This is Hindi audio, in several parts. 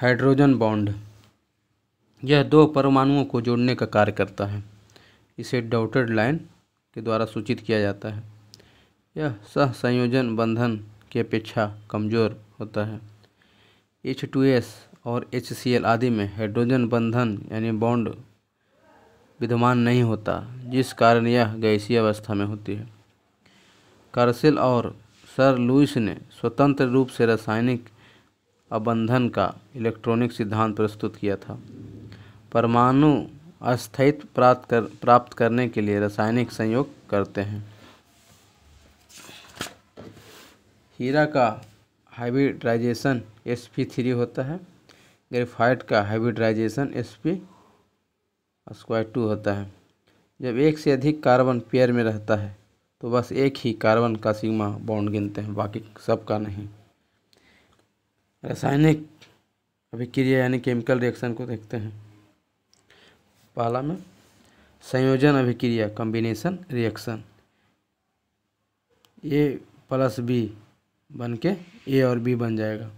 हाइड्रोजन बॉन्ड यह दो परमाणुओं को जोड़ने का कार्य करता है इसे डॉटेड लाइन के द्वारा सूचित किया जाता है यह सह संयोजन बंधन की अपेक्षा कमज़ोर होता है एच टू एस और एच सी एल आदि में हाइड्रोजन बंधन यानी बॉन्ड विद्यमान नहीं होता जिस कारण यह गैसीय अवस्था में होती है कार्सिल और सर लुइस ने स्वतंत्र रूप से रासायनिक अबंधन का इलेक्ट्रॉनिक सिद्धांत प्रस्तुत किया था परमाणु अस्थायित्व प्राप्त कर प्राप्त करने के लिए रासायनिक संयोग करते हैं हीरा का हाइब्रिडाइजेशन एस पी थ्री होता है ग्रेफाइट का hybridisation S P square two होता है जब एक से अधिक कार्बन पेयर में रहता है तो बस एक ही कार्बन का सिग्मा बॉन्ड गिनते हैं बाकी सब का नहीं रासायनिक अभिक्रिया यानी केमिकल रिएक्शन को देखते हैं पहला में संयोजन अभिक्रिया combination reaction A plus B बन के ए और बी बन जाएगा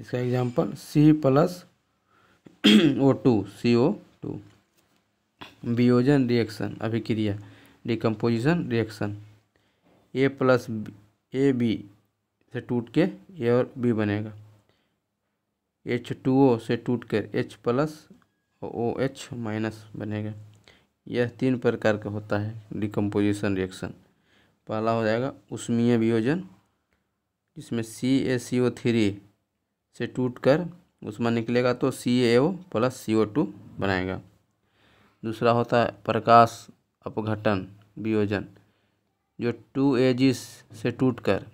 इसका example C plus O two C O two वियोजन रिएक्शन अभिक्रिया decomposition reaction A plus A B से टूट के ए और बी बनेगा एच टू ओ से टूट कर H plus O H minus बनेगा यह तीन प्रकार का होता है डिकम्पोजिशन रिएक्शन पहला हो जाएगा उष्मीय वियोजन जिसमें सी ए सी ओ थ्री से टूट कर उसमें निकलेगा तो सी ए ओ प्लस सी ओ टू बनाएगा दूसरा होता है प्रकाश अपघटन वियोजन जो टू ए जी से टूट कर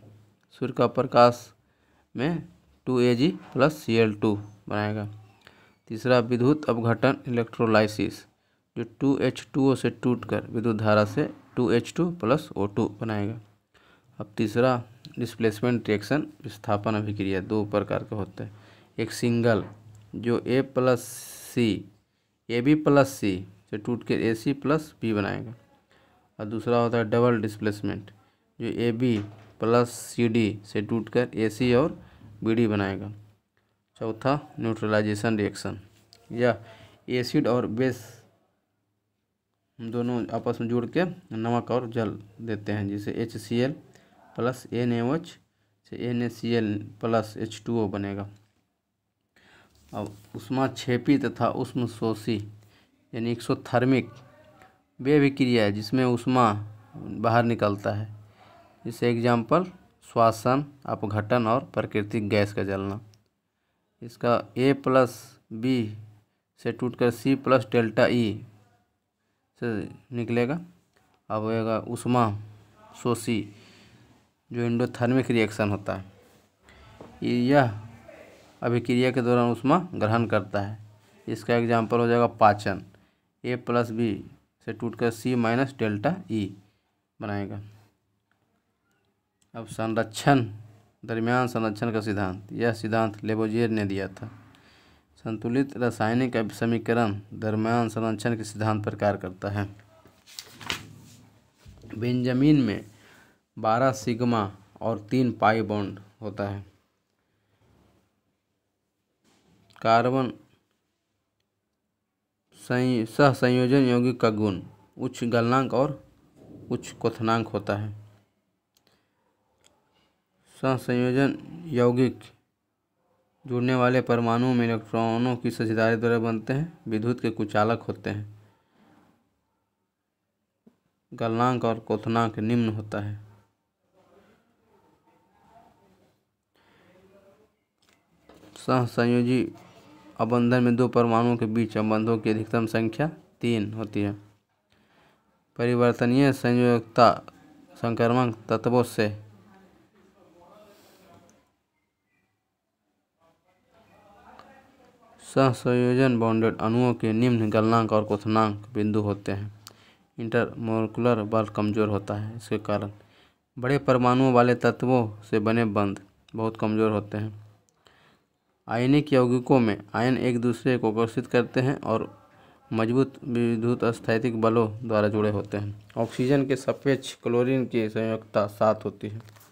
सूर्य का प्रकाश में two A G plus C L two बनाएगा तीसरा विद्युत अपघटन इलेक्ट्रोलाइसिस जो टू एच टू ओ से टूट कर विद्युत धारा से two H two plus O two बनाएगा अब तीसरा डिस्प्लेसमेंट रिएक्शन विस्थापन अभिक्रिया दो प्रकार के होते हैं एक सिंगल जो A plus C A B plus C से टूट कर ए सी प्लस बी बनाएगा और दूसरा होता है डबल डिस्प्लेसमेंट जो A B plus C D से टूट कर ए सी और बी बनाएगा चौथा न्यूट्रलाइजेशन रिएक्शन या एसिड और बेस दोनों आपस में जुड़ के नमक और जल देते हैं जिसे H C L plus N A H से N A C L plus H two O बनेगा अब उष्मा छेपी तथा उष्म शोषी यानी एक्सोथर्मिक वे भी क्रिया है जिसमें उष्मा बाहर निकलता है जैसे एग्जाम्पल श्वासन अपघटन और प्राकृतिक गैस का जलना इसका ए प्लस बी से टूट कर सी प्लस डेल्टा ई से निकलेगा अब होगा उष्मा शोषी जो इंडोथर्मिक रिएक्शन होता है यह अभिक्रिया के दौरान उष्मा ग्रहण करता है इसका एग्जाम्पल हो जाएगा पाचन ए प्लस बी से टूट कर सी माइनस डेल्टा ई बनाएगा अब संरक्षण दरमियान संरक्षण का सिद्धांत यह सिद्धांत लेबोजियर ने दिया था संतुलित रासायनिक समीकरण दरमियान संरक्षण के सिद्धांत पर कार्य करता है बेंजामिन में बारह सिग्मा और तीन पाई बॉन्ड होता है कार्बन सह संयोजन यौगिक का गुण उच्च गलनांक और उच्च क्वथनांक होता है संयोजन यौगिक जुड़ने वाले परमाणुओं में इलेक्ट्रॉनों की सचिदारी द्वारा बनते हैं विद्युत के कुचालक होते हैं गलनांक और कोथनांक निम्न होता है सहसंयोजी अबंधन में दो परमाणुओं के बीच अबंधों की अधिकतम संख्या तीन होती है परिवर्तनीय संयोजकता संक्रमण तत्वों से सहसंयोजन बॉन्डेड अणुओं के निम्न गलनांक और क्वनांक बिंदु होते हैं इंटरमोलकुलर बल कमज़ोर होता है इसके कारण बड़े परमाणुओं वाले तत्वों से बने बंद बहुत कमज़ोर होते हैं आयनिक यौगिकों में आयन एक दूसरे को आकर्षित करते हैं और मजबूत विद्युत स्थैतिक बलों द्वारा जुड़े होते हैं ऑक्सीजन के सापेक्ष क्लोरीन की संयोगता सात होती है